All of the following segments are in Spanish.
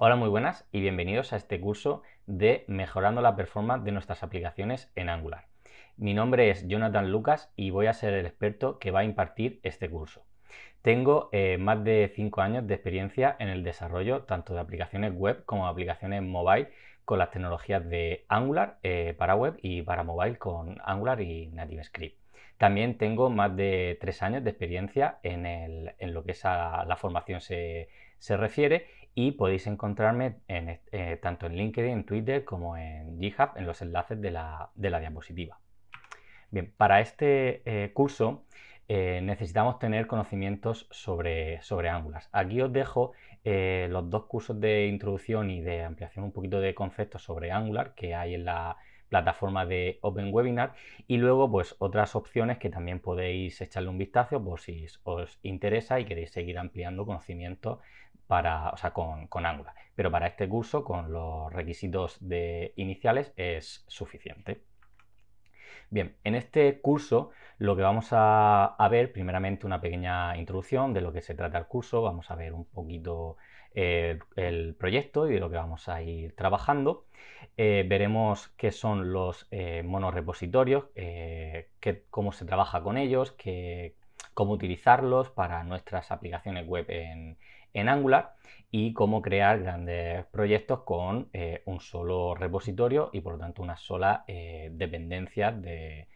Hola, muy buenas y bienvenidos a este curso de mejorando la performance de nuestras aplicaciones en Angular. Mi nombre es Jonathan Lucas y voy a ser el experto que va a impartir este curso. Tengo eh, más de 5 años de experiencia en el desarrollo tanto de aplicaciones web como de aplicaciones mobile con las tecnologías de Angular eh, para web y para mobile con Angular y NativeScript. También tengo más de tres años de experiencia en, lo que la formación se, refiere y podéis encontrarme eh, tanto en LinkedIn, en Twitter como en GitHub en los enlaces de la, diapositiva. Bien, para este eh, curso eh, necesitamos tener conocimientos sobre, Angular. Aquí os dejo los dos cursos de introducción y de ampliación un poquito de conceptos sobre Angular que hay en la, plataforma de Open Webinar y luego pues otras opciones que también podéis echarle un vistazo por si os interesa y queréis seguir ampliando conocimiento para, o sea, con, con, Angular. Pero para este curso, con los requisitos de iniciales, es suficiente. Bien, en este curso lo que vamos a, a, ver, primeramente una pequeña introducción de lo que se trata el curso, vamos a ver un poquito eh, el proyecto y de lo que vamos a ir trabajando. Eh, veremos qué son los eh, monorepositorios, cómo se trabaja con ellos, cómo utilizarlos para nuestras aplicaciones web en, Angular y cómo crear grandes proyectos con un solo repositorio y por lo tanto una sola dependencia de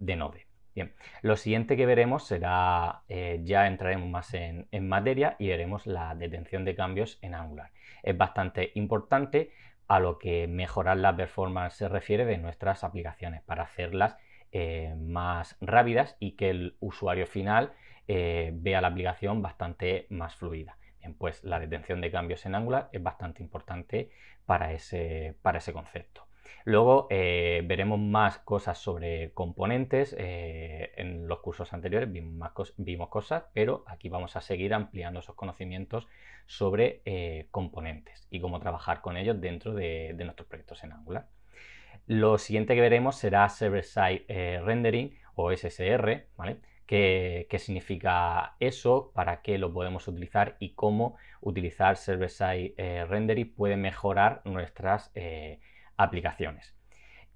Node. Bien, lo siguiente que veremos será, eh, ya entraremos más en, materia y veremos la detención de cambios en Angular. Es bastante importante a lo que mejorar la performance se refiere de nuestras aplicaciones para hacerlas eh, más rápidas y que el usuario final eh, vea la aplicación bastante más fluida. Bien, pues la detención de cambios en Angular es bastante importante para ese concepto. Luego eh, veremos más cosas sobre componentes. Eh, en los cursos anteriores vimos, cosas, pero aquí vamos a seguir ampliando esos conocimientos sobre eh, componentes y cómo trabajar con ellos dentro de, nuestros proyectos en Angular. Lo siguiente que veremos será Server-Side Rendering o SSR, ¿vale? Qué, significa eso, para qué lo podemos utilizar y cómo utilizar server-side rendering puede mejorar nuestras aplicaciones.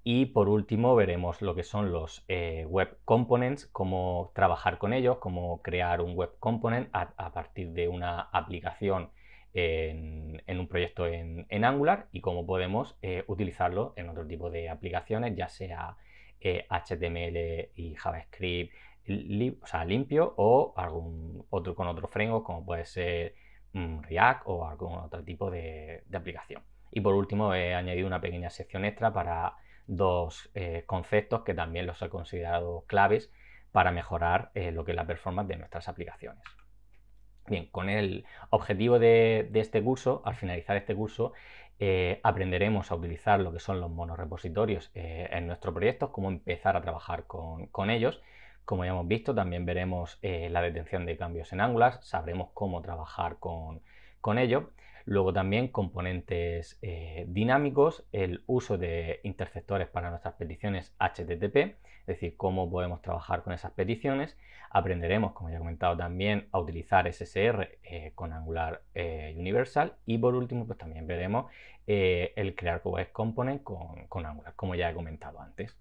Y por último veremos lo que son los eh, web components, cómo trabajar con ellos, cómo crear un web component a, partir de una aplicación en, un proyecto en, Angular y cómo podemos eh, utilizarlo en otro tipo de aplicaciones, ya sea HTML eh, y JavaScript limpio o algún otro con otro framework como puede ser mm, React o algún otro tipo de aplicación. Y por último he añadido una pequeña sección extra para dos eh, conceptos que también los he considerado claves para mejorar eh, lo que es la performance de nuestras aplicaciones. Bien, con el objetivo de, este curso, al finalizar este curso, eh, aprenderemos a utilizar lo que son los monorepositorios en nuestros proyecto, cómo empezar a trabajar con, con ellos. Como ya hemos visto, también veremos la detención de cambios en Angular, sabremos cómo trabajar con, con ello Luego también componentes eh, dinámicos, el uso de interceptores para nuestras peticiones HTTP, es decir, cómo podemos trabajar con esas peticiones. Aprenderemos, como ya he comentado también, a utilizar SSR eh, con Angular eh, Universal. Y por último, pues también veremos el crear web component con Angular, como ya he comentado antes.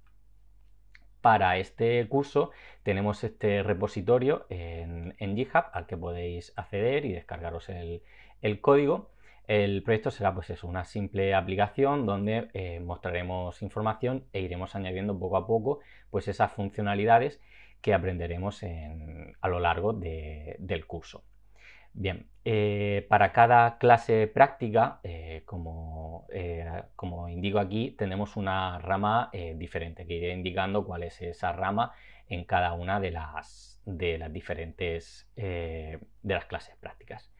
Para este curso tenemos este repositorio en, GitHub al que podéis acceder y descargaros el, código. El proyecto será pues una simple aplicación donde eh, mostraremos información e iremos añadiendo poco a poco pues esas funcionalidades que aprenderemos a lo largo del curso. Bien, eh, para cada clase práctica, eh, eh, como, indico aquí, tenemos una rama diferente que iré indicando cuál es esa rama en cada una de las, de las diferentes de las clases prácticas.